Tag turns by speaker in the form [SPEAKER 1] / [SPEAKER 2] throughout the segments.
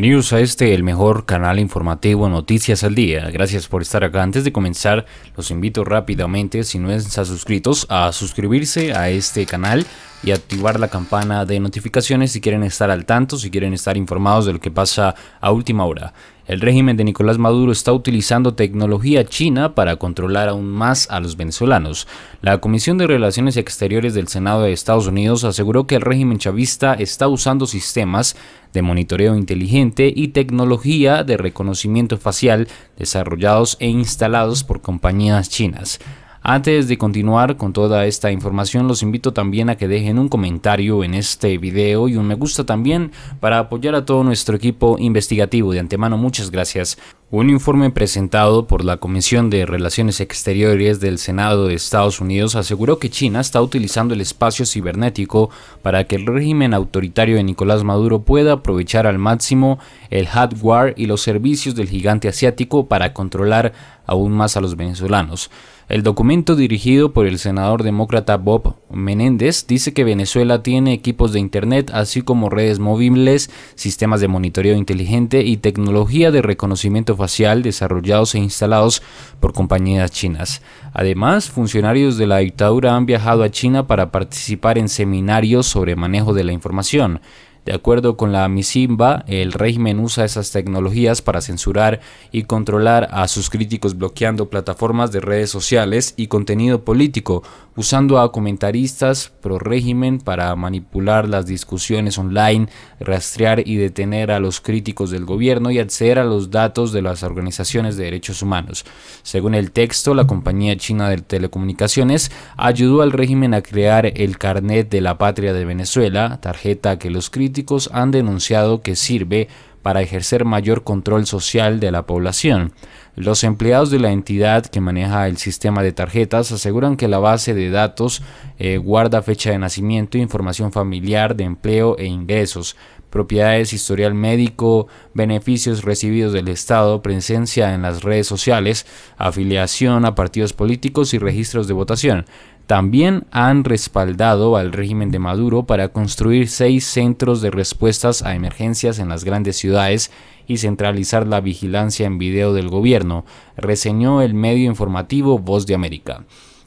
[SPEAKER 1] Bienvenidos a este, el mejor canal informativo Noticias al Día. Gracias por estar acá. Antes de comenzar, los invito rápidamente, si no están suscritos, a suscribirse a este canal, y activar la campana de notificaciones si quieren estar al tanto, si quieren estar informados de lo que pasa a última hora. El régimen de Nicolás Maduro está utilizando tecnología china para controlar aún más a los venezolanos. La Comisión de Relaciones Exteriores del Senado de Estados Unidos aseguró que el régimen chavista está usando sistemas de monitoreo inteligente y tecnología de reconocimiento facial desarrollados e instalados por compañías chinas. Antes de continuar con toda esta información, los invito también a que dejen un comentario en este video y un me gusta también para apoyar a todo nuestro equipo investigativo. De antemano, muchas gracias. Un informe presentado por la Comisión de Relaciones Exteriores del Senado de Estados Unidos aseguró que China está utilizando el espacio cibernético para que el régimen autoritario de Nicolás Maduro pueda aprovechar al máximo el hardware y los servicios del gigante asiático para controlar aún más a los venezolanos. El documento dirigido por el senador demócrata Bob Menéndez dice que Venezuela tiene equipos de Internet, así como redes móviles, sistemas de monitoreo inteligente y tecnología de reconocimiento facial desarrollados e instalados por compañías chinas. Además, funcionarios de la dictadura han viajado a China para participar en seminarios sobre manejo de la información. De acuerdo con la MISIMBA, el régimen usa esas tecnologías para censurar y controlar a sus críticos bloqueando plataformas de redes sociales y contenido político, usando a comentaristas pro régimen para manipular las discusiones online, rastrear y detener a los críticos del gobierno y acceder a los datos de las organizaciones de derechos humanos. Según el texto, la compañía china de telecomunicaciones ayudó al régimen a crear el carnet de la patria de Venezuela, tarjeta que los críticos han denunciado que sirve para ejercer mayor control social de la población. Los empleados de la entidad que maneja el sistema de tarjetas aseguran que la base de datos eh, guarda fecha de nacimiento, información familiar, de empleo e ingresos, propiedades, historial médico, beneficios recibidos del Estado, presencia en las redes sociales, afiliación a partidos políticos y registros de votación. También han respaldado al régimen de Maduro para construir seis centros de respuestas a emergencias en las grandes ciudades y centralizar la vigilancia en video del gobierno, reseñó el medio informativo Voz de América.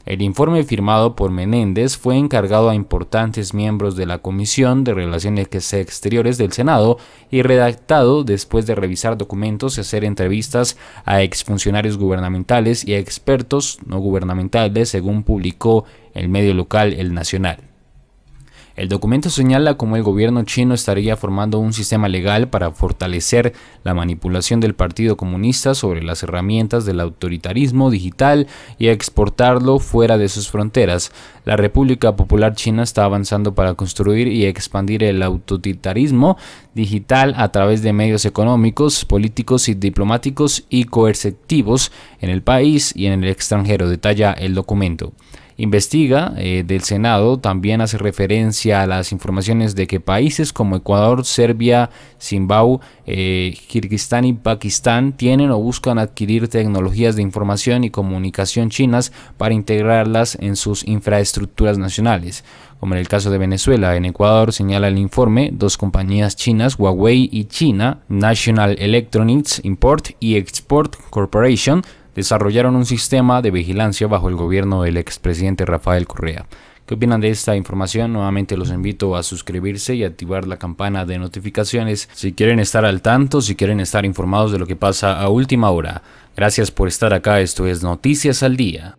[SPEAKER 1] El informe firmado por Menéndez fue encargado a importantes miembros de la Comisión de Relaciones Exteriores del Senado y redactado después de revisar documentos y hacer entrevistas a exfuncionarios gubernamentales y a expertos no gubernamentales, según publicó el medio local El Nacional. El documento señala cómo el gobierno chino estaría formando un sistema legal para fortalecer la manipulación del Partido Comunista sobre las herramientas del autoritarismo digital y exportarlo fuera de sus fronteras. La República Popular China está avanzando para construir y expandir el autoritarismo digital a través de medios económicos, políticos y diplomáticos y coercitivos en el país y en el extranjero, detalla el documento investiga eh, del Senado también hace referencia a las informaciones de que países como Ecuador, Serbia, Zimbabue, eh, Kirguistán y Pakistán tienen o buscan adquirir tecnologías de información y comunicación chinas para integrarlas en sus infraestructuras nacionales. Como en el caso de Venezuela, en Ecuador señala el informe, dos compañías chinas, Huawei y China, National Electronics Import y Export Corporation, desarrollaron un sistema de vigilancia bajo el gobierno del expresidente Rafael Correa. ¿Qué opinan de esta información? Nuevamente los invito a suscribirse y activar la campana de notificaciones si quieren estar al tanto, si quieren estar informados de lo que pasa a última hora. Gracias por estar acá, esto es Noticias al Día.